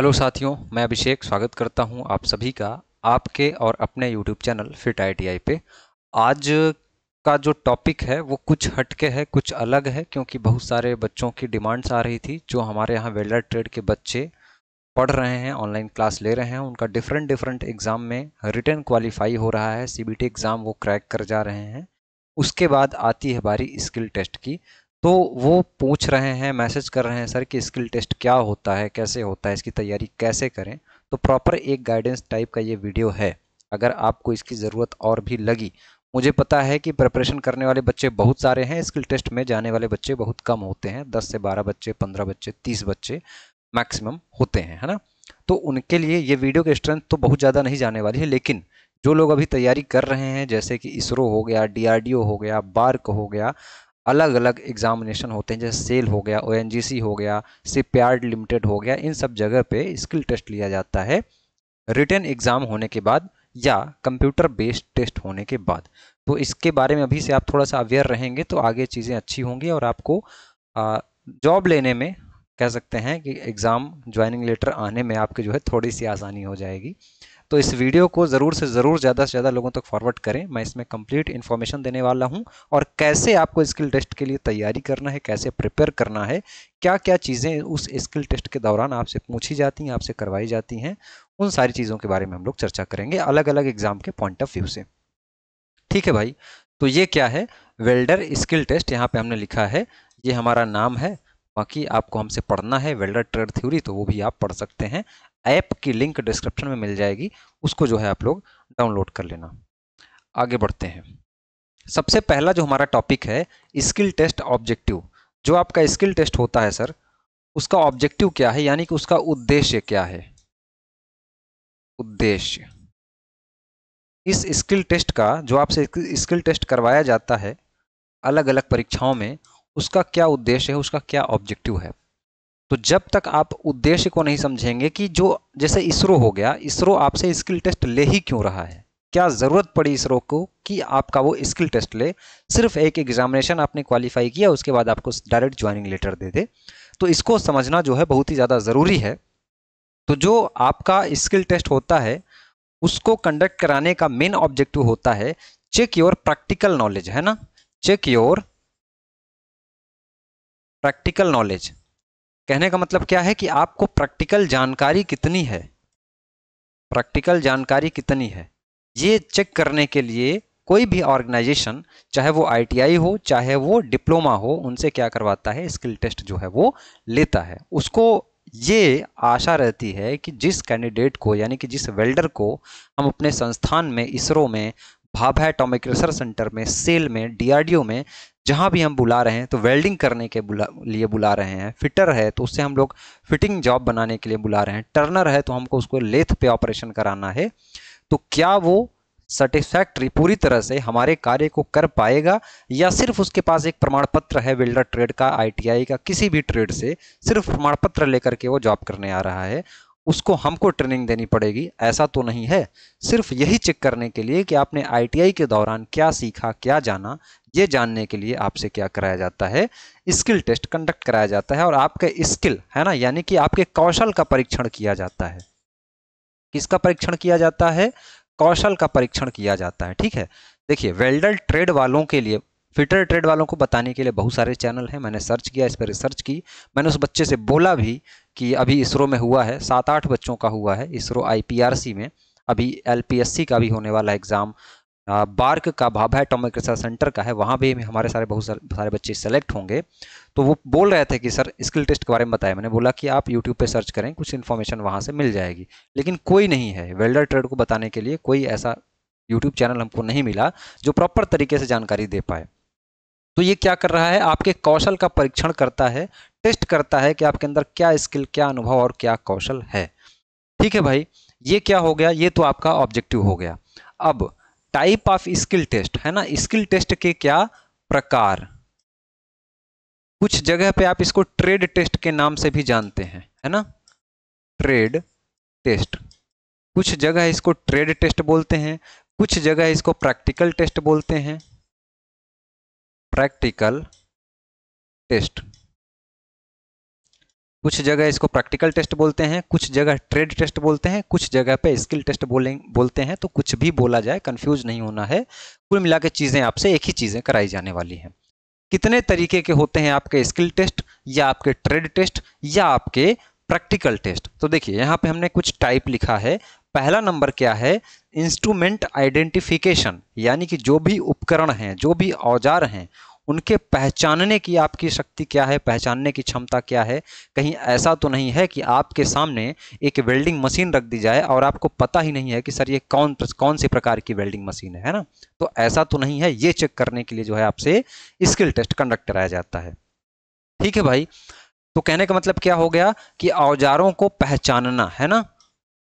hello साथियों मैं अभिषेक स्वागत करता हूं आप सभी का आपके और अपने यूट्यूब चैनल फिट आई पे आज का जो टॉपिक है वो कुछ हटके है कुछ अलग है क्योंकि बहुत सारे बच्चों की डिमांड्स आ रही थी जो हमारे यहाँ वेल्डर ट्रेड के बच्चे पढ़ रहे हैं ऑनलाइन क्लास ले रहे हैं उनका डिफरेंट डिफरेंट एग्ज़ाम में रिटर्न क्वालिफाई हो रहा है सी एग्ज़ाम वो क्रैक कर जा रहे हैं उसके बाद आती है बारी स्किल टेस्ट की तो वो पूछ रहे हैं मैसेज कर रहे हैं सर कि स्किल टेस्ट क्या होता है कैसे होता है इसकी तैयारी कैसे करें तो प्रॉपर एक गाइडेंस टाइप का ये वीडियो है अगर आपको इसकी ज़रूरत और भी लगी मुझे पता है कि प्रिपरेशन करने वाले बच्चे बहुत सारे हैं स्किल टेस्ट में जाने वाले बच्चे बहुत कम होते हैं दस से बारह बच्चे पंद्रह बच्चे तीस बच्चे मैक्सिमम होते हैं है ना तो उनके लिए ये वीडियो की स्ट्रेंथ तो बहुत ज़्यादा नहीं जाने वाली है लेकिन जो लोग अभी तैयारी कर रहे हैं जैसे कि इसरो हो गया डीआरडीओ हो गया बार्क हो गया अलग अलग एग्जामिनेशन होते हैं जैसे सेल हो गया ओ हो गया सिपयार्ड लिमिटेड हो गया इन सब जगह पे स्किल टेस्ट लिया जाता है रिटर्न एग्ज़ाम होने के बाद या कंप्यूटर बेस्ड टेस्ट होने के बाद तो इसके बारे में अभी से आप थोड़ा सा अवेयर रहेंगे तो आगे चीज़ें अच्छी होंगी और आपको जॉब लेने में कह सकते हैं कि एग्ज़ाम ज्वाइनिंग लेटर आने में आपके जो है थोड़ी सी आसानी हो जाएगी तो इस वीडियो को ज़रूर से ज़रूर ज़्यादा से ज़्यादा लोगों तक फॉरवर्ड करें मैं इसमें कंप्लीट इन्फॉर्मेशन देने वाला हूँ और कैसे आपको स्किल टेस्ट के लिए तैयारी करना है कैसे प्रिपेयर करना है क्या क्या चीज़ें उस स्किल टेस्ट के दौरान आपसे पूछी जाती हैं आपसे करवाई जाती हैं उन सारी चीज़ों के बारे में हम लोग चर्चा करेंगे अलग अलग एग्जाम के पॉइंट ऑफ व्यू से ठीक है भाई तो ये क्या है वेल्डर स्किल टेस्ट यहाँ पे हमने लिखा है ये हमारा नाम है बाकी आपको हमसे पढ़ना है वेल्डर ट्रेड थ्योरी तो वो भी आप पढ़ सकते हैं ऐप की लिंक डिस्क्रिप्शन में मिल जाएगी उसको जो है आप लोग डाउनलोड कर लेना आगे बढ़ते हैं सबसे पहला जो हमारा टॉपिक है स्किल टेस्ट ऑब्जेक्टिव जो आपका स्किल टेस्ट होता है सर उसका ऑब्जेक्टिव क्या है यानी कि उसका उद्देश्य क्या है उद्देश्य इस स्किल टेस्ट का जो आपसे स्किल टेस्ट करवाया जाता है अलग अलग परीक्षाओं में उसका क्या उद्देश्य है उसका क्या ऑब्जेक्टिव है तो जब तक आप उद्देश्य को नहीं समझेंगे कि जो जैसे इसरो हो गया इसरो आपसे स्किल टेस्ट ले ही क्यों रहा है क्या ज़रूरत पड़ी इसरो को कि आपका वो स्किल टेस्ट ले सिर्फ एक एग्जामिनेशन आपने क्वालिफाई किया उसके बाद आपको डायरेक्ट ज्वाइनिंग लेटर दे दे तो इसको समझना जो है बहुत ही ज़्यादा ज़रूरी है तो जो आपका स्किल टेस्ट होता है उसको कंडक्ट कराने का मेन ऑब्जेक्टिव होता है चेक योर प्रैक्टिकल नॉलेज है ना चेक योर प्रैक्टिकल नॉलेज कहने का मतलब क्या है कि आपको प्रैक्टिकल जानकारी कितनी है प्रैक्टिकल जानकारी कितनी है ये चेक करने के लिए कोई भी ऑर्गेनाइजेशन चाहे वो आईटीआई हो चाहे वो डिप्लोमा हो उनसे क्या करवाता है स्किल टेस्ट जो है वो लेता है उसको ये आशा रहती है कि जिस कैंडिडेट को यानी कि जिस वेल्डर को हम अपने संस्थान में इसरो में भाभा एटॉमिक रिसर्च सेंटर में सेल में डीआरडीओ में जहाँ भी हम बुला रहे हैं तो वेल्डिंग करने के बुला लिए बुला रहे हैं फिटर है तो उससे हम लोग फिटिंग जॉब बनाने के लिए बुला रहे हैं टर्नर है तो हमको उसको लेथ पे ऑपरेशन कराना है तो क्या वो सेटिस्फैक्ट्री पूरी तरह से हमारे कार्य को कर पाएगा या सिर्फ उसके पास एक प्रमाण पत्र है वेल्डर ट्रेड का आईटीआई का किसी भी ट्रेड से सिर्फ प्रमाण पत्र लेकर के वो जॉब करने आ रहा है उसको हमको ट्रेनिंग देनी पड़ेगी ऐसा तो नहीं है सिर्फ यही चेक करने के लिए कि आपने आईटीआई के दौरान क्या सीखा क्या जाना ये जानने के लिए आपसे क्या कराया जाता है स्किल टेस्ट कंडक्ट कराया जाता है और आपके स्किल है ना यानी कि आपके कौशल का परीक्षण किया जाता है किसका परीक्षण किया जाता है कौशल का परीक्षण किया जाता है ठीक है देखिए वेल्डर ट्रेड वालों के लिए फिटर ट्रेड वालों को बताने के लिए बहुत सारे चैनल हैं मैंने सर्च किया इस पर रिसर्च की मैंने उस बच्चे से बोला भी कि अभी इसरो में हुआ है सात आठ बच्चों का हुआ है इसरो आईपीआरसी में अभी एलपीएससी का भी होने वाला एग्ज़ाम बार्क का भाभा एटोमिक रिसर्च सेंटर का है वहाँ भी हमारे सारे बहुत सारे बच्चे सेलेक्ट होंगे तो वो बोल रहे थे कि सर स्किल टेस्ट के बारे में बताया मैंने बोला कि आप यूट्यूब पे सर्च करें कुछ इन्फॉर्मेशन वहाँ से मिल जाएगी लेकिन कोई नहीं है वेल्डर ट्रेड को बताने के लिए कोई ऐसा यूट्यूब चैनल हमको नहीं मिला जो प्रॉपर तरीके से जानकारी दे पाए तो ये क्या कर रहा है आपके कौशल का परीक्षण करता है टेस्ट करता है कि आपके अंदर क्या स्किल क्या अनुभव और क्या कौशल है ठीक है भाई ये क्या हो गया ये तो आपका ऑब्जेक्टिव हो गया अब टाइप ऑफ स्किल टेस्ट है ना स्किल टेस्ट के क्या प्रकार कुछ जगह पे आप इसको ट्रेड टेस्ट के नाम से भी जानते हैं है ना ट्रेड टेस्ट कुछ जगह इसको ट्रेड टेस्ट बोलते हैं कुछ जगह इसको प्रैक्टिकल टेस्ट बोलते हैं प्रैक्टिकल टेस्ट कुछ जगह इसको प्रैक्टिकल टेस्ट बोलते हैं कुछ जगह ट्रेड टेस्ट बोलते हैं कुछ जगह पे स्किल टेस्ट बोलें बोलते हैं तो कुछ भी बोला जाए कंफ्यूज नहीं होना है कुल मिला के चीज़ें आपसे एक ही चीज़ें कराई जाने वाली हैं कितने तरीके के होते हैं आपके स्किल टेस्ट या आपके ट्रेड टेस्ट या आपके प्रैक्टिकल टेस्ट तो देखिए यहाँ पे हमने कुछ टाइप लिखा है पहला नंबर क्या है इंस्ट्रूमेंट आइडेंटिफिकेशन यानी कि जो भी उपकरण हैं जो भी औजार हैं उनके पहचानने की आपकी शक्ति क्या है पहचानने की क्षमता क्या है कहीं ऐसा तो नहीं है कि आपके सामने एक वेल्डिंग मशीन रख दी जाए और आपको पता ही नहीं है कि सर ये कौन कौन से प्रकार की वेल्डिंग मशीन है है ना तो ऐसा तो नहीं है ये चेक करने के लिए जो है आपसे स्किल टेस्ट कंडक्ट कराया जाता है ठीक है भाई तो कहने का मतलब क्या हो गया कि औजारों को पहचानना है ना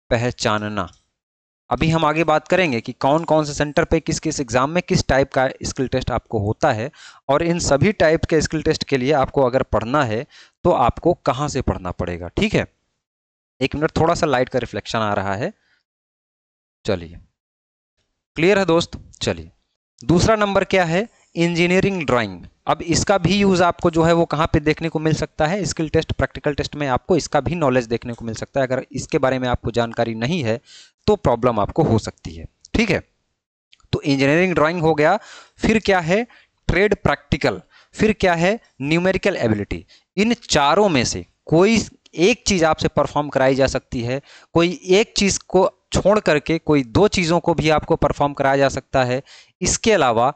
पहचानना अभी हम आगे बात करेंगे कि कौन कौन से सेंटर पे किस किस एग्ज़ाम में किस टाइप का स्किल टेस्ट आपको होता है और इन सभी टाइप के स्किल टेस्ट के लिए आपको अगर पढ़ना है तो आपको कहाँ से पढ़ना पड़ेगा ठीक है एक मिनट थोड़ा सा लाइट का रिफ्लेक्शन आ रहा है चलिए क्लियर है दोस्त चलिए दूसरा नंबर क्या है इंजीनियरिंग ड्राइंग अब इसका भी यूज आपको जो है वो कहाँ पे देखने को मिल सकता है स्किल टेस्ट प्रैक्टिकल टेस्ट में आपको इसका भी नॉलेज देखने को मिल सकता है अगर इसके बारे में आपको जानकारी नहीं है तो प्रॉब्लम आपको हो सकती है ठीक है तो इंजीनियरिंग ड्राइंग हो गया फिर क्या है ट्रेड प्रैक्टिकल फिर क्या है न्यूमेरिकल एबिलिटी इन चारों में से कोई एक चीज़ आपसे परफॉर्म कराई जा सकती है कोई एक चीज़ को छोड़ करके कोई दो चीज़ों को भी आपको परफॉर्म कराया जा सकता है इसके अलावा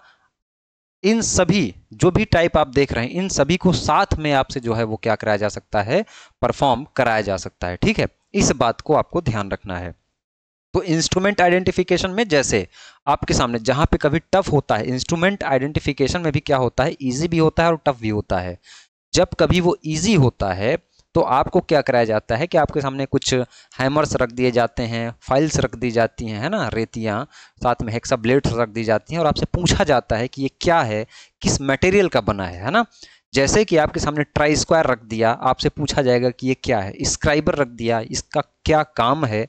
इन सभी जो भी टाइप आप देख रहे हैं इन सभी को साथ में आपसे जो है वो क्या कराया जा सकता है परफॉर्म कराया जा सकता है ठीक है इस बात को आपको ध्यान रखना है तो इंस्ट्रूमेंट आइडेंटिफिकेशन में जैसे आपके सामने जहाँ पे कभी टफ होता है इंस्ट्रूमेंट आइडेंटिफिकेशन में भी क्या होता है ईजी भी होता है और टफ भी होता है जब कभी वो ईजी होता है तो आपको क्या कराया जाता है कि आपके सामने कुछ हैमर्स रख दिए जाते हैं फाइल्स रख दी जाती हैं है ना रेतियाँ साथ में हेक्सा ब्लेड्स रख दी जाती हैं और आपसे पूछा जाता है कि ये क्या है किस मटेरियल का बना है है ना जैसे कि आपके सामने ट्राई स्क्वायर रख दिया आपसे पूछा जाएगा कि ये क्या है स्क्राइबर रख दिया इसका क्या काम है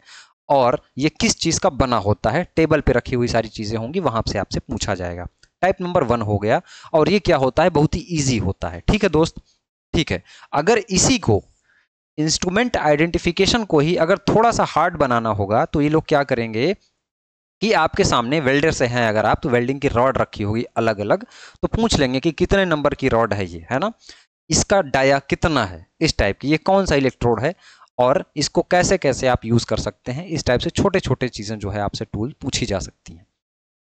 और ये किस चीज़ का बना होता है टेबल पे रखी हुई सारी चीज़ें होंगी वहाँ से आपसे पूछा जाएगा टाइप नंबर वन हो गया और ये क्या होता है बहुत ही ईजी होता है ठीक है दोस्त ठीक है अगर इसी को इंस्ट्रूमेंट आइडेंटिफिकेशन को ही अगर थोड़ा सा हार्ड बनाना होगा तो ये लोग क्या करेंगे कि आपके सामने वेल्डर से हैं अगर आप तो वेल्डिंग की रॉड रखी होगी अलग अलग तो पूछ लेंगे कि कितने नंबर की रॉड है ये है ना इसका डाया कितना है इस टाइप की ये कौन सा इलेक्ट्रोड है और इसको कैसे कैसे आप यूज़ कर सकते हैं इस टाइप से छोटे छोटे चीज़ें जो है आपसे टूल पूछी जा सकती हैं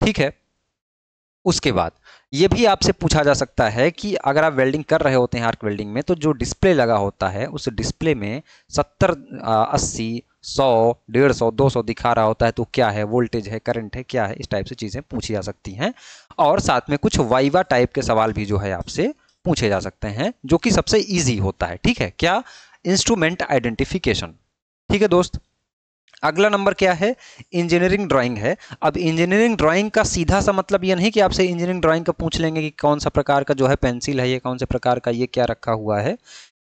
ठीक है उसके बाद ये भी आपसे पूछा जा सकता है कि अगर आप वेल्डिंग कर रहे होते हैं आर्क वेल्डिंग में तो जो डिस्प्ले लगा होता है उस डिस्प्ले में सत्तर अस्सी सौ डेढ़ सौ दो सौ दिखा रहा होता है तो क्या है वोल्टेज है करंट है क्या है इस टाइप से चीज़ें पूछी जा सकती हैं और साथ में कुछ वाइवा टाइप के सवाल भी जो है आपसे पूछे जा सकते हैं जो कि सबसे ईजी होता है ठीक है क्या इंस्ट्रूमेंट आइडेंटिफिकेशन ठीक है दोस्त अगला नंबर क्या है इंजीनियरिंग ड्राइंग है अब इंजीनियरिंग ड्राइंग का सीधा सा मतलब यह नहीं कि आपसे इंजीनियरिंग ड्राइंग का पूछ लेंगे कि कौन सा प्रकार का जो है पेंसिल है ये कौन से प्रकार का ये क्या रखा हुआ है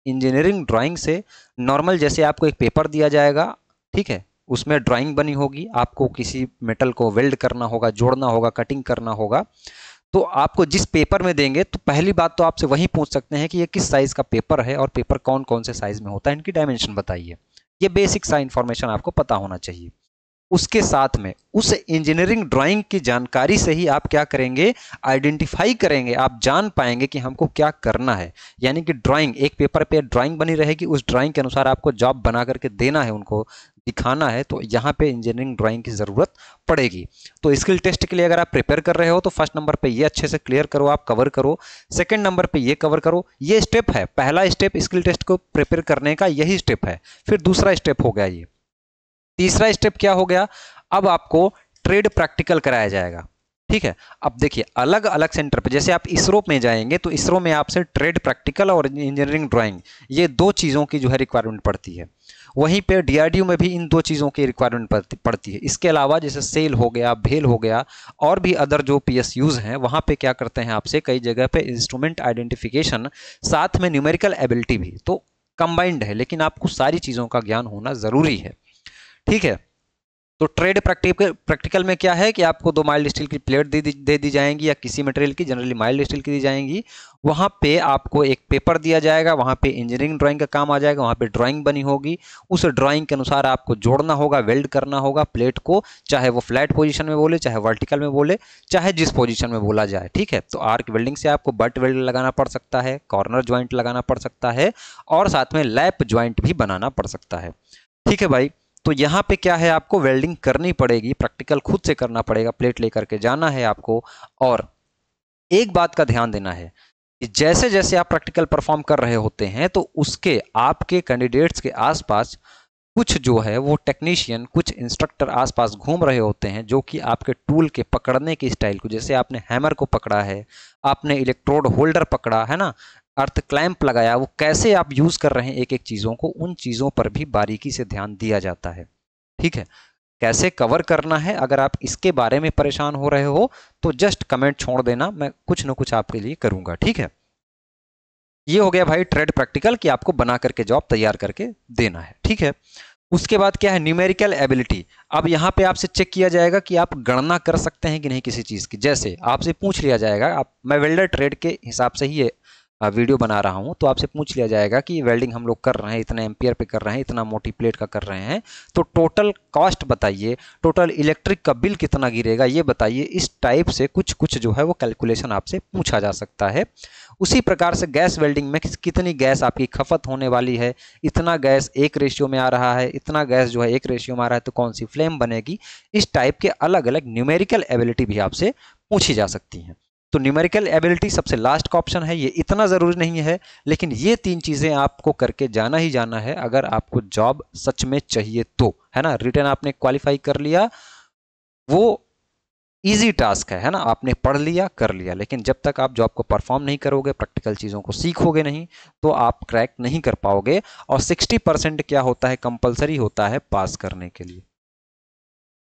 इंजीनियरिंग ड्राइंग से नॉर्मल जैसे आपको एक पेपर दिया जाएगा ठीक है उसमें ड्राइंग बनी होगी आपको किसी मेटल को वेल्ड करना होगा जोड़ना होगा कटिंग करना होगा तो आपको जिस पेपर में देंगे तो पहली बात तो आपसे वही पूछ सकते हैं कि ये किस साइज़ का पेपर है और पेपर कौन कौन से साइज़ में होता है इनकी डायमेंशन बताइए ये बेसिक सा इन्फॉर्मेशन आपको पता होना चाहिए उसके साथ में उस इंजीनियरिंग ड्राइंग की जानकारी से ही आप क्या करेंगे आइडेंटिफाई करेंगे आप जान पाएंगे कि हमको क्या करना है यानी कि ड्राइंग एक पेपर पे ड्राइंग बनी रहेगी उस ड्राइंग के अनुसार आपको जॉब बना करके देना है उनको दिखाना है तो यहाँ पे इंजीनियरिंग ड्राइंग की ज़रूरत पड़ेगी तो स्किल टेस्ट के लिए अगर आप प्रिपेयर कर रहे हो तो फर्स्ट नंबर पे ये अच्छे से क्लियर करो आप कवर करो सेकंड नंबर पे ये कवर करो ये स्टेप है पहला स्टेप स्किल टेस्ट को प्रिपेयर करने का यही स्टेप है फिर दूसरा स्टेप हो गया ये तीसरा स्टेप क्या हो गया अब आपको ट्रेड प्रैक्टिकल कराया जाएगा ठीक है अब देखिए अलग अलग सेंटर पर जैसे आप इसरो में जाएंगे तो इसरो में आपसे ट्रेड प्रैक्टिकल और इंजीनियरिंग ड्राइंग ये दो चीज़ों की जो है रिक्वायरमेंट पड़ती है वहीं पे डीआरडीओ में भी इन दो चीज़ों की रिक्वायरमेंट पड़ती है इसके अलावा जैसे सेल हो गया भेल हो गया और भी अदर जो पीएसयूज हैं वहाँ पे क्या करते हैं आपसे कई जगह पे इंस्ट्रूमेंट आइडेंटिफिकेशन साथ में न्यूमेरिकल एबिलिटी भी तो कंबाइंड है लेकिन आपको सारी चीज़ों का ज्ञान होना ज़रूरी है ठीक है तो ट्रेड प्रैक्टिकल प्रैक्टिकल में क्या है कि आपको दो माइल्ड स्टील की प्लेट दे दे दी जाएंगी या किसी मटेरियल की जनरली माइल्ड स्टील की दी जाएंगी वहाँ पे आपको एक पेपर दिया जाएगा वहाँ पे इंजीनियरिंग ड्राइंग का काम आ जाएगा वहाँ पे ड्राइंग बनी होगी उस ड्राइंग के अनुसार आपको जोड़ना होगा वेल्ड करना होगा प्लेट को चाहे वो फ्लैट पोजिशन में बोले चाहे वर्टिकल में बोले चाहे जिस पोजिशन में बोला जाए ठीक है तो आर्क वेल्डिंग से आपको बट वेल्ड लगाना पड़ सकता है कॉर्नर ज्वाइंट लगाना पड़ सकता है और साथ में लैप ज्वाइंट भी बनाना पड़ सकता है ठीक है भाई तो यहाँ पे क्या है आपको वेल्डिंग करनी पड़ेगी प्रैक्टिकल खुद से करना पड़ेगा प्लेट लेकर के जाना है आपको और एक बात का ध्यान देना है कि जैसे जैसे आप प्रैक्टिकल परफॉर्म कर रहे होते हैं तो उसके आपके कैंडिडेट्स के आसपास कुछ जो है वो टेक्नीशियन कुछ इंस्ट्रक्टर आसपास घूम रहे होते हैं जो कि आपके टूल के पकड़ने की स्टाइल को जैसे आपने हैमर को पकड़ा है आपने इलेक्ट्रोड होल्डर पकड़ा है ना अर्थ क्लैंप लगाया वो कैसे आप यूज़ कर रहे हैं एक एक चीज़ों को उन चीज़ों पर भी बारीकी से ध्यान दिया जाता है ठीक है कैसे कवर करना है अगर आप इसके बारे में परेशान हो रहे हो तो जस्ट कमेंट छोड़ देना मैं कुछ ना कुछ आपके लिए करूँगा ठीक है ये हो गया भाई ट्रेड प्रैक्टिकल कि आपको बना करके जॉब तैयार करके देना है ठीक है उसके बाद क्या है न्यूमेरिकल एबिलिटी अब यहाँ पे आपसे चेक किया जाएगा कि आप गणना कर सकते हैं कि नहीं किसी चीज़ की जैसे आपसे पूछ लिया जाएगा आप मैं वेल्डर ट्रेड के हिसाब से ही वीडियो बना रहा हूँ तो आपसे पूछ लिया जाएगा कि वेल्डिंग हम लोग कर रहे हैं इतने एम्पियर पे कर रहे हैं इतना मोटी प्लेट का कर रहे हैं तो टोटल कॉस्ट बताइए टोटल इलेक्ट्रिक का बिल कितना गिरेगा ये बताइए इस टाइप से कुछ कुछ जो है वो कैलकुलेशन आपसे पूछा जा सकता है उसी प्रकार से गैस वेल्डिंग में कितनी गैस आपकी खपत होने वाली है इतना गैस एक रेशियो में आ रहा है इतना गैस जो है एक रेशियो में आ रहा है तो कौन सी फ्लेम बनेगी इस टाइप के अलग अलग न्यूमेरिकल एबिलिटी भी आपसे पूछी जा सकती हैं तो न्यूमेरिकल एबिलिटी सबसे लास्ट का ऑप्शन है ये इतना ज़रूरी नहीं है लेकिन ये तीन चीज़ें आपको करके जाना ही जाना है अगर आपको जॉब सच में चाहिए तो है ना रिटर्न आपने क्वालिफाई कर लिया वो इजी टास्क है है ना आपने पढ़ लिया कर लिया लेकिन जब तक आप जॉब को परफॉर्म नहीं करोगे प्रैक्टिकल चीज़ों को सीखोगे नहीं तो आप क्रैक नहीं कर पाओगे और 60 परसेंट क्या होता है कंपलसरी होता है पास करने के लिए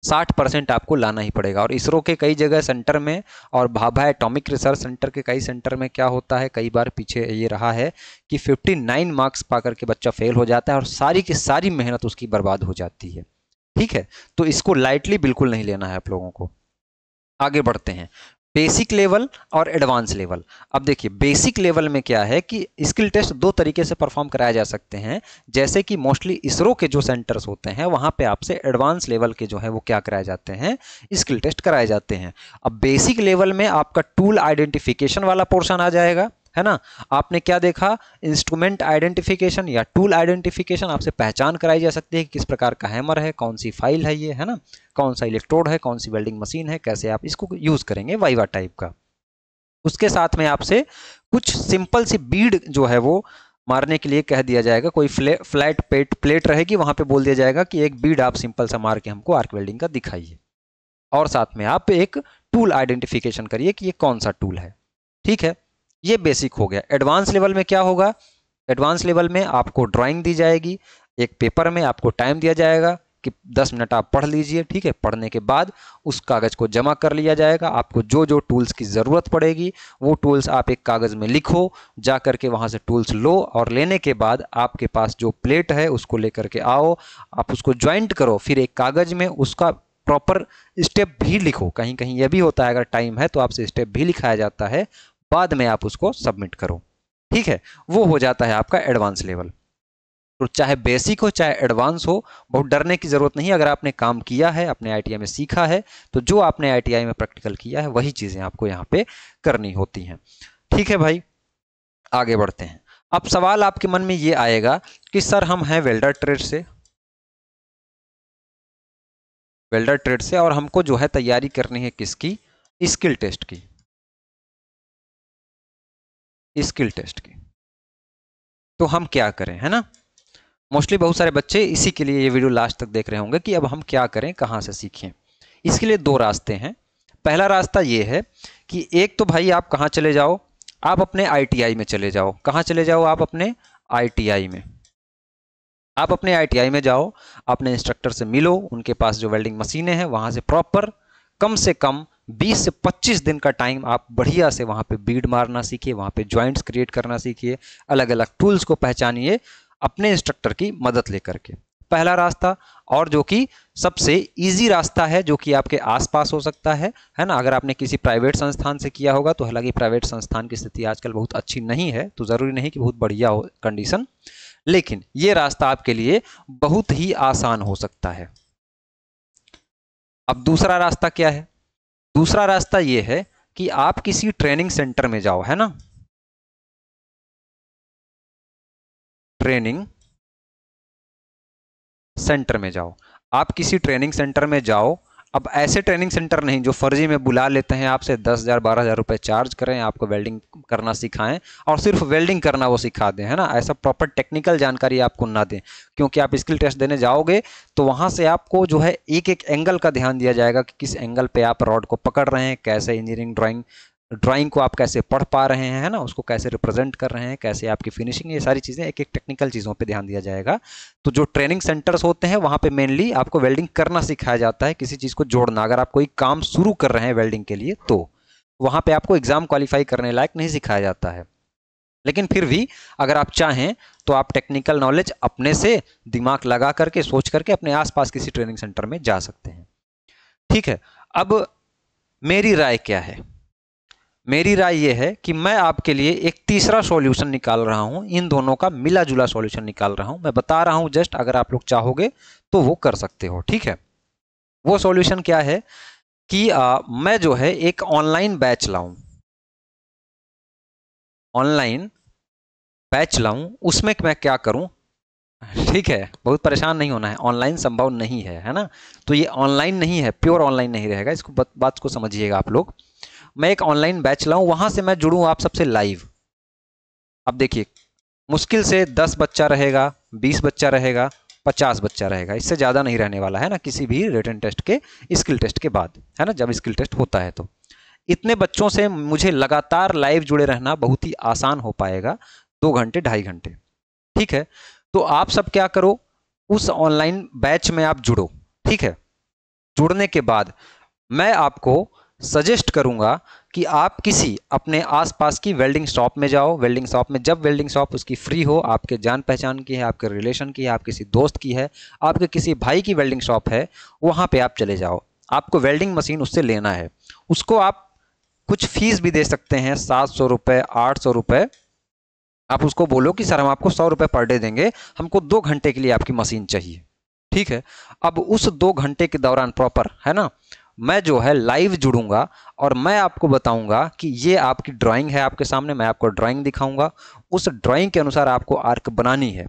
साठ परसेंट आपको लाना ही पड़ेगा और इसरो के कई जगह सेंटर में और भाभा एटॉमिक रिसर्च सेंटर के कई सेंटर में क्या होता है कई बार पीछे ये रहा है कि 59 मार्क्स पा करके बच्चा फेल हो जाता है और सारी की सारी मेहनत उसकी बर्बाद हो जाती है ठीक है तो इसको लाइटली बिल्कुल नहीं लेना है आप लोगों को आगे बढ़ते हैं बेसिक लेवल और एडवांस लेवल अब देखिए बेसिक लेवल में क्या है कि स्किल टेस्ट दो तरीके से परफॉर्म कराए जा सकते हैं जैसे कि मोस्टली इसरो के जो सेंटर्स होते हैं वहाँ पे आपसे एडवांस लेवल के जो है वो क्या कराए जाते हैं स्किल टेस्ट कराए जाते हैं अब बेसिक लेवल में आपका टूल आइडेंटिफिकेशन वाला पोर्शन आ जाएगा है ना आपने क्या देखा इंस्ट्रूमेंट आइडेंटिफिकेशन या टूल आइडेंटिफिकेशन आपसे पहचान कराई जा सकती है कि किस प्रकार का हैमर है कौन सी फाइल है ये है ना कौन सा इलेक्ट्रोड है कौन सी वेल्डिंग मशीन है कैसे आप इसको यूज़ करेंगे वाइवा टाइप का उसके साथ में आपसे कुछ सिंपल सी बीड जो है वो मारने के लिए कह दिया जाएगा कोई फ्लैट पेट प्लेट रहेगी वहां पे बोल दिया जाएगा कि एक बीड आप सिंपल सा मार के हमको आर्क वेल्डिंग का दिखाइए और साथ में आप एक टूल आइडेंटिफिकेशन करिए कि ये कौन सा टूल है ठीक है ये बेसिक हो गया एडवांस लेवल में क्या होगा एडवांस लेवल में आपको ड्राइंग दी जाएगी एक पेपर में आपको टाइम दिया जाएगा कि 10 मिनट आप पढ़ लीजिए ठीक है पढ़ने के बाद उस कागज़ को जमा कर लिया जाएगा आपको जो जो टूल्स की ज़रूरत पड़ेगी वो टूल्स आप एक कागज़ में लिखो जा करके के वहाँ से टूल्स लो और लेने के बाद आपके पास जो प्लेट है उसको लेकर के आओ आप उसको ज्वाइंट करो फिर एक कागज़ में उसका प्रॉपर स्टेप भी लिखो कहीं कहीं यह भी होता है अगर टाइम है तो आपसे स्टेप भी लिखाया जाता है बाद में आप उसको सबमिट करो ठीक है वो हो जाता है आपका एडवांस लेवल तो चाहे बेसिक हो चाहे एडवांस हो बहुत डरने की ज़रूरत नहीं अगर आपने काम किया है अपने आई में सीखा है तो जो आपने आई में प्रैक्टिकल किया है वही चीज़ें आपको यहाँ पे करनी होती हैं ठीक है भाई आगे बढ़ते हैं अब सवाल आपके मन में ये आएगा कि सर हम हैं वेल्डर ट्रेड से वेल्डर ट्रेड से और हमको जो है तैयारी करनी है किसकी स्किल टेस्ट की स्किल टेस्ट की तो हम क्या करें है ना मोस्टली बहुत सारे बच्चे इसी के लिए ये वीडियो लास्ट तक देख रहे होंगे कि अब हम क्या करें कहाँ से सीखें इसके लिए दो रास्ते हैं पहला रास्ता ये है कि एक तो भाई आप कहाँ चले जाओ आप अपने आईटीआई में चले जाओ कहाँ चले जाओ आप अपने आईटीआई में आप अपने आईटीआई में जाओ अपने इंस्ट्रक्टर से मिलो उनके पास जो वेल्डिंग मशीनें हैं वहाँ से प्रॉपर कम से कम 20 से 25 दिन का टाइम आप बढ़िया से वहाँ पे बीड मारना सीखिए वहाँ पे जॉइंट्स क्रिएट करना सीखिए अलग अलग टूल्स को पहचानिए अपने इंस्ट्रक्टर की मदद लेकर के पहला रास्ता और जो कि सबसे इजी रास्ता है जो कि आपके आसपास हो सकता है है ना अगर आपने किसी प्राइवेट संस्थान से किया होगा तो हालांकि प्राइवेट संस्थान की स्थिति आजकल बहुत अच्छी नहीं है तो ज़रूरी नहीं कि बहुत बढ़िया हो कंडीशन लेकिन ये रास्ता आपके लिए बहुत ही आसान हो सकता है अब दूसरा रास्ता क्या है दूसरा रास्ता ये है कि आप किसी ट्रेनिंग सेंटर में जाओ है ना ट्रेनिंग सेंटर में जाओ आप किसी ट्रेनिंग सेंटर में जाओ अब ऐसे ट्रेनिंग सेंटर नहीं जो फर्जी में बुला लेते हैं आपसे दस हज़ार बारह हज़ार रुपये चार्ज करें आपको वेल्डिंग करना सिखाएं और सिर्फ वेल्डिंग करना वो सिखा दें है ना ऐसा प्रॉपर टेक्निकल जानकारी आपको ना दें क्योंकि आप स्किल टेस्ट देने जाओगे तो वहाँ से आपको जो है एक एक एंगल का ध्यान दिया जाएगा कि किस एंगल पर आप रॉड को पकड़ रहे हैं कैसे इंजीनियरिंग ड्राॅइंग ड्राइंग को आप कैसे पढ़ पा रहे हैं है ना उसको कैसे रिप्रेजेंट कर रहे हैं कैसे आपकी फिनिशिंग ये सारी चीज़ें एक एक टेक्निकल चीज़ों पे ध्यान दिया जाएगा तो जो ट्रेनिंग सेंटर्स होते हैं वहाँ पे मेनली आपको वेल्डिंग करना सिखाया जाता है किसी चीज़ को जोड़ना अगर आप कोई काम शुरू कर रहे हैं वेल्डिंग के लिए तो वहाँ पर आपको एग्ज़ाम क्वालिफाई करने लायक नहीं सिखाया जाता है लेकिन फिर भी अगर आप चाहें तो आप टेक्निकल नॉलेज अपने से दिमाग लगा करके सोच करके अपने आस किसी ट्रेनिंग सेंटर में जा सकते हैं ठीक है अब मेरी राय क्या है मेरी राय यह है कि मैं आपके लिए एक तीसरा सॉल्यूशन निकाल रहा हूं इन दोनों का मिला जुला सॉल्यूशन निकाल रहा हूं मैं बता रहा हूं जस्ट अगर आप लोग चाहोगे तो वो कर सकते हो ठीक है वो सॉल्यूशन क्या है कि आ, मैं जो है एक ऑनलाइन बैच लाऊं ऑनलाइन बैच लाऊं उसमें मैं क्या करूं ठीक है बहुत परेशान नहीं होना है ऑनलाइन संभव नहीं है है ना तो ये ऑनलाइन नहीं है प्योर ऑनलाइन नहीं रहेगा इसको बात को समझिएगा आप लोग मैं एक ऑनलाइन बैच लाऊं वहां से मैं जुड़ूं आप सबसे लाइव अब देखिए मुश्किल से दस बच्चा रहेगा बीस बच्चा रहेगा पचास बच्चा रहेगा इससे ज़्यादा नहीं रहने वाला है ना किसी भी रिटर्न टेस्ट के स्किल टेस्ट के बाद है ना जब स्किल टेस्ट होता है तो इतने बच्चों से मुझे लगातार लाइव जुड़े रहना बहुत ही आसान हो पाएगा दो घंटे ढाई घंटे ठीक है तो आप सब क्या करो उस ऑनलाइन बैच में आप जुड़ो ठीक है जुड़ने के बाद मैं आपको सजेस्ट करूँगा कि आप किसी अपने आसपास की वेल्डिंग शॉप में जाओ वेल्डिंग शॉप में जब वेल्डिंग शॉप उसकी फ्री हो आपके जान पहचान की है आपके रिलेशन की है आपके किसी दोस्त की है आपके किसी भाई की वेल्डिंग शॉप है वहाँ पे आप चले जाओ आपको वेल्डिंग मशीन उससे लेना है उसको आप कुछ फीस भी दे सकते हैं सात सौ रुपये आठ सौ रुपये आप उसको बोलो कि सर हम आपको सौ रुपये पर डे देंगे हमको दो घंटे के लिए आपकी मशीन चाहिए ठीक है अब उस दो घंटे के दौरान प्रॉपर है ना मैं जो है लाइव जुड़ूंगा और मैं आपको बताऊंगा कि ये आपकी ड्राइंग है आपके सामने मैं आपको ड्राइंग दिखाऊंगा उस ड्राइंग के अनुसार आपको आर्क बनानी है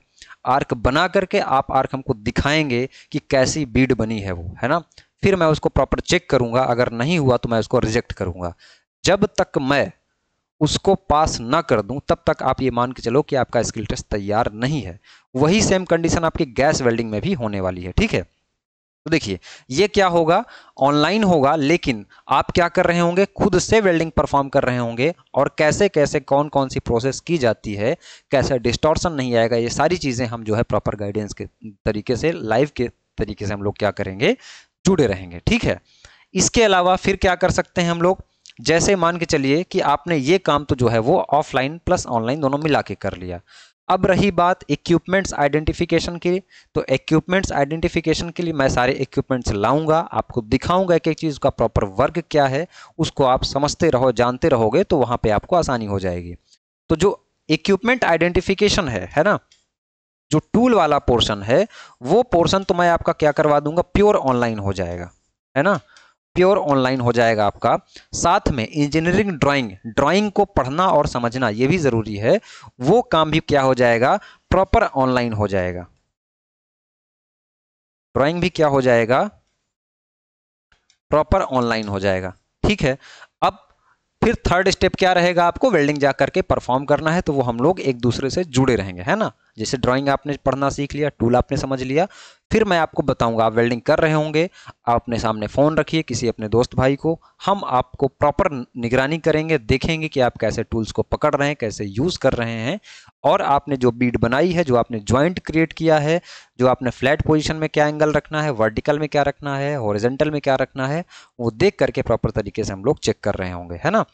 आर्क बना करके आप आर्क हमको दिखाएंगे कि कैसी बीड बनी है वो है ना फिर मैं उसको प्रॉपर चेक करूंगा अगर नहीं हुआ तो मैं उसको रिजेक्ट करूंगा जब तक मैं उसको पास ना कर दूं तब तक आप ये मान के चलो कि आपका स्किल टेस्ट तैयार नहीं है वही सेम कंडीशन आपकी गैस वेल्डिंग में भी होने वाली है ठीक है तो देखिए ये क्या होगा ऑनलाइन होगा लेकिन आप क्या कर रहे होंगे खुद से वेल्डिंग परफॉर्म कर रहे होंगे और कैसे कैसे कौन कौन सी प्रोसेस की जाती है कैसे डिस्टॉर्शन नहीं आएगा ये सारी चीज़ें हम जो है प्रॉपर गाइडेंस के तरीके से लाइव के तरीके से हम लोग क्या करेंगे जुड़े रहेंगे ठीक है इसके अलावा फिर क्या कर सकते हैं हम लोग जैसे मान के चलिए कि आपने ये काम तो जो है वो ऑफलाइन प्लस ऑनलाइन दोनों मिला के कर लिया अब रही बात इक्विपमेंट्स आइडेंटिफिकेशन की तो इक्विपमेंट्स आइडेंटिफिकेशन के लिए मैं सारे इक्विपमेंट्स लाऊंगा आपको दिखाऊंगा एक एक चीज़ का प्रॉपर वर्ग क्या है उसको आप समझते रहो जानते रहोगे तो वहाँ पे आपको आसानी हो जाएगी तो जो इक्विपमेंट आइडेंटिफिकेशन है है ना जो टूल वाला पोर्शन है वो पोर्सन तो मैं आपका क्या करवा दूंगा प्योर ऑनलाइन हो जाएगा है ना प्योर ऑनलाइन हो जाएगा आपका साथ में इंजीनियरिंग ड्राइंग ड्राइंग को पढ़ना और समझना ये भी ज़रूरी है वो काम भी क्या हो जाएगा प्रॉपर ऑनलाइन हो जाएगा ड्राइंग भी क्या हो जाएगा प्रॉपर ऑनलाइन हो जाएगा ठीक है अब फिर थर्ड स्टेप क्या रहेगा आपको वेल्डिंग जा करके परफॉर्म करना है तो वो हम लोग एक दूसरे से जुड़े रहेंगे है ना जैसे ड्राइंग आपने पढ़ना सीख लिया टूल आपने समझ लिया फिर मैं आपको बताऊंगा आप वेल्डिंग कर रहे होंगे आप अपने सामने फ़ोन रखिए किसी अपने दोस्त भाई को हम आपको प्रॉपर निगरानी करेंगे देखेंगे कि आप कैसे टूल्स को पकड़ रहे हैं कैसे यूज़ कर रहे हैं और आपने जो बीड बनाई है जो आपने ज्वाइंट क्रिएट किया है जो आपने फ्लैट पोजिशन में क्या एंगल रखना है वर्टिकल में क्या रखना है हॉरिजेंटल में क्या रखना है वो देख करके प्रॉपर तरीके से हम लोग चेक कर रहे होंगे है ना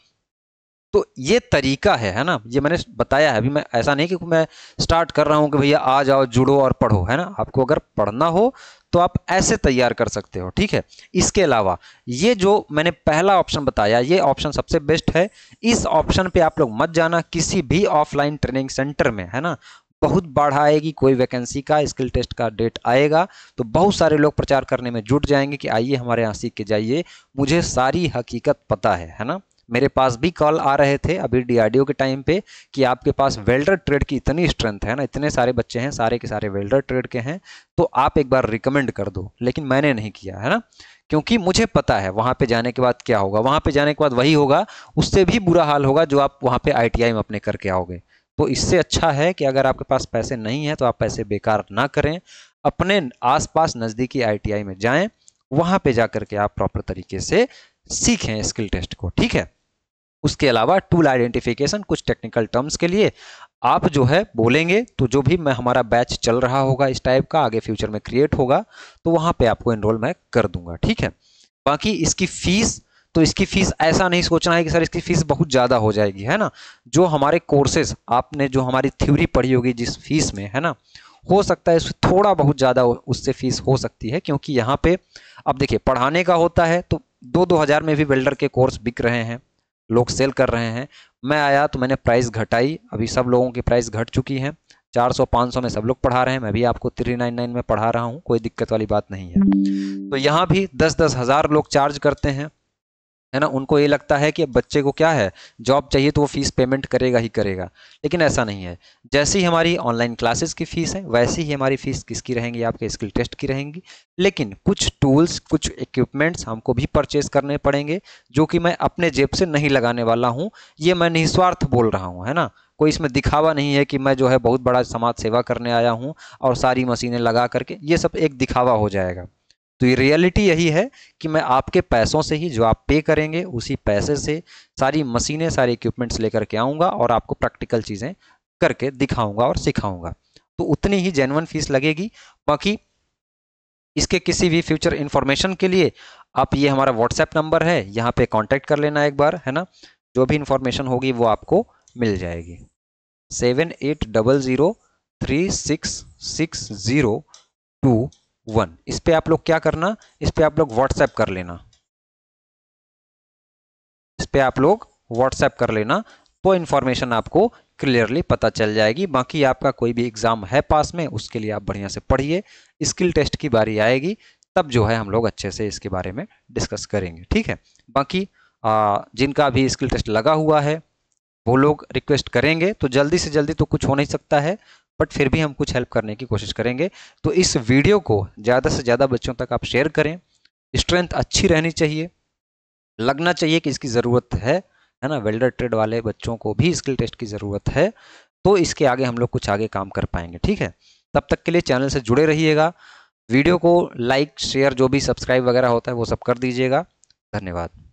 तो ये तरीका है है ना ये मैंने बताया है अभी मैं ऐसा नहीं कि मैं स्टार्ट कर रहा हूँ कि भैया आ जाओ जुड़ो और पढ़ो है ना आपको अगर पढ़ना हो तो आप ऐसे तैयार कर सकते हो ठीक है इसके अलावा ये जो मैंने पहला ऑप्शन बताया ये ऑप्शन सबसे बेस्ट है इस ऑप्शन पे आप लोग मत जाना किसी भी ऑफलाइन ट्रेनिंग सेंटर में है ना बहुत बाढ़ आएगी कोई वैकेंसी का स्किल टेस्ट का डेट आएगा तो बहुत सारे लोग प्रचार करने में जुट जाएंगे कि आइए हमारे यहाँ सीख के जाइए मुझे सारी हकीकत पता है है ना मेरे पास भी कॉल आ रहे थे अभी डीआरडीओ के टाइम पे कि आपके पास वेल्डर ट्रेड की इतनी स्ट्रेंथ है ना इतने सारे बच्चे हैं सारे के सारे वेल्डर ट्रेड के हैं तो आप एक बार रिकमेंड कर दो लेकिन मैंने नहीं किया है ना क्योंकि मुझे पता है वहाँ पे जाने के बाद क्या होगा वहाँ पे जाने के बाद वही होगा उससे भी बुरा हाल होगा जो आप वहाँ पे आई में अपने करके आओगे तो इससे अच्छा है कि अगर आपके पास पैसे नहीं है तो आप पैसे बेकार ना करें अपने आसपास नज़दीकी आई में जाए वहाँ पर जा के आप प्रॉपर तरीके से सीखें स्किल टेस्ट को ठीक है उसके अलावा टूल आइडेंटिफिकेशन कुछ टेक्निकल टर्म्स के लिए आप जो है बोलेंगे तो जो भी मैं हमारा बैच चल रहा होगा इस टाइप का आगे फ्यूचर में क्रिएट होगा तो वहाँ पे आपको इनरोल मैं कर दूंगा ठीक है बाकी इसकी फीस तो इसकी फीस ऐसा नहीं सोचना है कि सर इसकी फीस बहुत ज़्यादा हो जाएगी है ना जो हमारे कोर्सेज आपने जो हमारी थ्योरी पढ़ी होगी जिस फीस में है ना हो सकता है थोड़ा बहुत ज़्यादा उससे फीस हो सकती है क्योंकि यहाँ पे अब देखिए पढ़ाने का होता है तो दो दो हज़ार में भी वेल्डर के कोर्स बिक रहे हैं लोग सेल कर रहे हैं मैं आया तो मैंने प्राइस घटाई अभी सब लोगों की प्राइस घट चुकी है 400 500 में सब लोग पढ़ा रहे हैं मैं भी आपको 399 में पढ़ा रहा हूँ कोई दिक्कत वाली बात नहीं है तो यहाँ भी दस दस हज़ार लोग चार्ज करते हैं है ना उनको ये लगता है कि बच्चे को क्या है जॉब चाहिए तो वो फीस पेमेंट करेगा ही करेगा लेकिन ऐसा नहीं है जैसी हमारी ऑनलाइन क्लासेस की फ़ीस है वैसी ही हमारी फ़ीस किसकी रहेंगी आपके स्किल टेस्ट की रहेंगी लेकिन कुछ टूल्स कुछ इक्विपमेंट्स हमको भी परचेज करने पड़ेंगे जो कि मैं अपने जेब से नहीं लगाने वाला हूँ ये मैं निस्वार्थ बोल रहा हूँ है ना कोई इसमें दिखावा नहीं है कि मैं जो है बहुत बड़ा समाज सेवा करने आया हूँ और सारी मशीनें लगा करके ये सब एक दिखावा हो जाएगा तो ये रियलिटी यही है कि मैं आपके पैसों से ही जो आप पे करेंगे उसी पैसे से सारी मशीनें सारे इक्विपमेंट्स लेकर के आऊँगा और आपको प्रैक्टिकल चीज़ें करके दिखाऊँगा और सिखाऊँगा तो उतनी ही जेनवन फीस लगेगी बाकी इसके किसी भी फ्यूचर इन्फॉर्मेशन के लिए आप ये हमारा व्हाट्सएप नंबर है यहाँ पे कांटेक्ट कर लेना एक बार है ना जो भी इन्फॉर्मेशन होगी वो आपको मिल जाएगी seven eight double zero three six six zero two one इस पर आप लोग क्या करना इस पर आप लोग व्हाट्सएप कर लेना इस पर आप लोग व्हाट्सएप कर लेना तो इन्फॉर्मेशन आपको क्लियरली पता चल जाएगी बाकी आपका कोई भी एग्ज़ाम है पास में उसके लिए आप बढ़िया से पढ़िए स्किल टेस्ट की बारी आएगी तब जो है हम लोग अच्छे से इसके बारे में डिस्कस करेंगे ठीक है बाकी आ, जिनका भी स्किल टेस्ट लगा हुआ है वो लोग रिक्वेस्ट करेंगे तो जल्दी से जल्दी तो कुछ हो नहीं सकता है बट फिर भी हम कुछ हेल्प करने की कोशिश करेंगे तो इस वीडियो को ज़्यादा से ज़्यादा बच्चों तक आप शेयर करें स्ट्रेंथ अच्छी रहनी चाहिए लगना चाहिए कि इसकी ज़रूरत है है ना वेल्डर ट्रेड वाले बच्चों को भी स्किल टेस्ट की ज़रूरत है तो इसके आगे हम लोग कुछ आगे काम कर पाएंगे ठीक है तब तक के लिए चैनल से जुड़े रहिएगा वीडियो को लाइक शेयर जो भी सब्सक्राइब वगैरह होता है वो सब कर दीजिएगा धन्यवाद